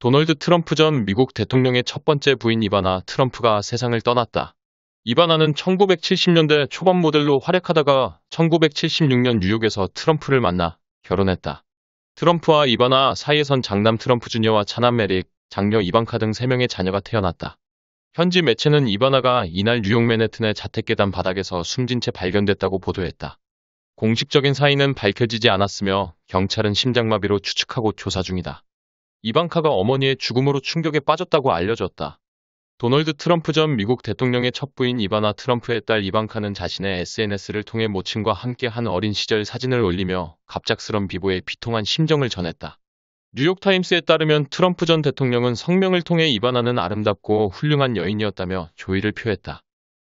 도널드 트럼프 전 미국 대통령의 첫 번째 부인 이바나 트럼프가 세상을 떠났다. 이바나는 1970년대 초반 모델로 활약하다가 1976년 뉴욕에서 트럼프를 만나 결혼했다. 트럼프와 이바나 사이에선 장남 트럼프 주녀와 차남 메릭, 장녀 이방카 등 3명의 자녀가 태어났다. 현지 매체는 이바나가 이날 뉴욕 맨해튼의 자택계단 바닥에서 숨진 채 발견됐다고 보도했다. 공식적인 사인은 밝혀지지 않았으며 경찰은 심장마비로 추측하고 조사 중이다. 이방카가 어머니의 죽음으로 충격에 빠졌다고 알려졌다. 도널드 트럼프 전 미국 대통령의 첫 부인 이바나 트럼프의 딸 이방카는 자신의 SNS를 통해 모친과 함께 한 어린 시절 사진을 올리며 갑작스런 비보에 비통한 심정을 전했다. 뉴욕타임스에 따르면 트럼프 전 대통령은 성명을 통해 이바나는 아름답고 훌륭한 여인이었다며 조의를 표했다.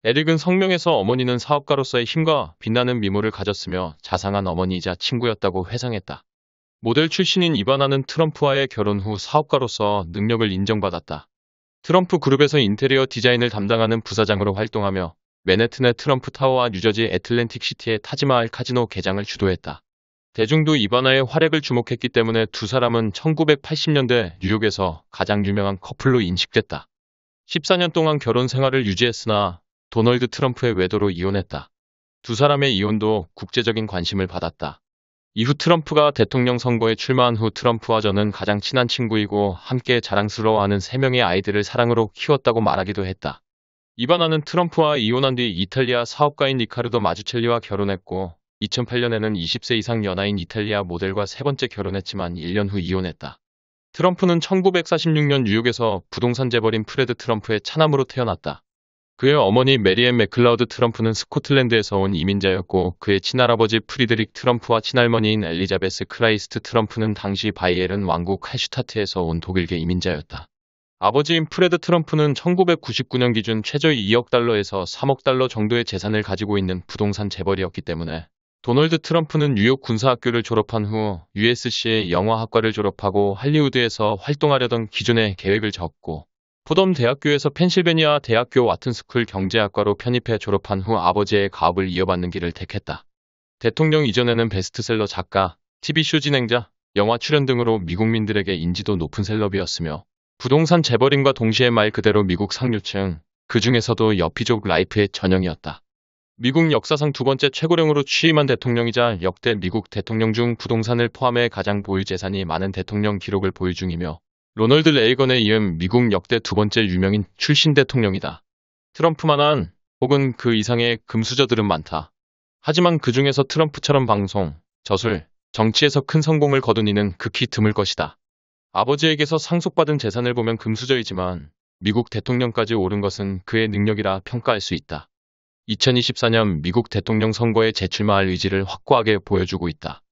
에릭은 성명에서 어머니는 사업가로서의 힘과 빛나는 미모를 가졌으며 자상한 어머니이자 친구였다고 회상했다. 모델 출신인 이바나는 트럼프와의 결혼 후 사업가로서 능력을 인정받았다. 트럼프 그룹에서 인테리어 디자인을 담당하는 부사장으로 활동하며 맨해튼의 트럼프 타워와 뉴저지 애틀랜틱 시티의 타지마할 카지노 개장을 주도했다. 대중도 이바나의 활약을 주목했기 때문에 두 사람은 1980년대 뉴욕에서 가장 유명한 커플로 인식됐다. 14년 동안 결혼 생활을 유지했으나 도널드 트럼프의 외도로 이혼했다. 두 사람의 이혼도 국제적인 관심을 받았다. 이후 트럼프가 대통령 선거에 출마한 후 트럼프와 저는 가장 친한 친구이고 함께 자랑스러워하는 3명의 아이들을 사랑으로 키웠다고 말하기도 했다. 이바나는 트럼프와 이혼한 뒤 이탈리아 사업가인 니카르도 마주첼리와 결혼했고 2008년에는 20세 이상 연하인 이탈리아 모델과 세 번째 결혼했지만 1년 후 이혼했다. 트럼프는 1946년 뉴욕에서 부동산 재벌인 프레드 트럼프의 차남으로 태어났다. 그의 어머니 메리앤 맥클라우드 트럼프는 스코틀랜드에서 온 이민자였고 그의 친할아버지 프리드릭 트럼프와 친할머니인 엘리자베스 크라이스트 트럼프는 당시 바이에른 왕국 칼슈타트에서온 독일계 이민자였다. 아버지인 프레드 트럼프는 1999년 기준 최저 2억 달러에서 3억 달러 정도의 재산을 가지고 있는 부동산 재벌이었기 때문에 도널드 트럼프는 뉴욕 군사학교를 졸업한 후 USC의 영화학과를 졸업하고 할리우드에서 활동하려던 기존의 계획을 적고 포덤 대학교에서 펜실베니아 대학교 와튼스쿨 경제학과로 편입해 졸업한 후 아버지의 가업을 이어받는 길을 택했다. 대통령 이전에는 베스트셀러 작가, TV쇼 진행자, 영화 출연 등으로 미국민들에게 인지도 높은 셀럽이었으며 부동산 재벌인과 동시에 말 그대로 미국 상류층, 그 중에서도 여피족 라이프의 전형이었다. 미국 역사상 두 번째 최고령으로 취임한 대통령이자 역대 미국 대통령 중 부동산을 포함해 가장 보유 재산이 많은 대통령 기록을 보유 중이며 로널드 레이건에 이은 미국 역대 두 번째 유명인 출신 대통령이다. 트럼프만한 혹은 그 이상의 금수저들은 많다. 하지만 그 중에서 트럼프처럼 방송, 저술, 정치에서 큰 성공을 거둔 이는 극히 드물 것이다. 아버지에게서 상속받은 재산을 보면 금수저이지만 미국 대통령까지 오른 것은 그의 능력이라 평가할 수 있다. 2024년 미국 대통령 선거에 재출마할 의지를 확고하게 보여주고 있다.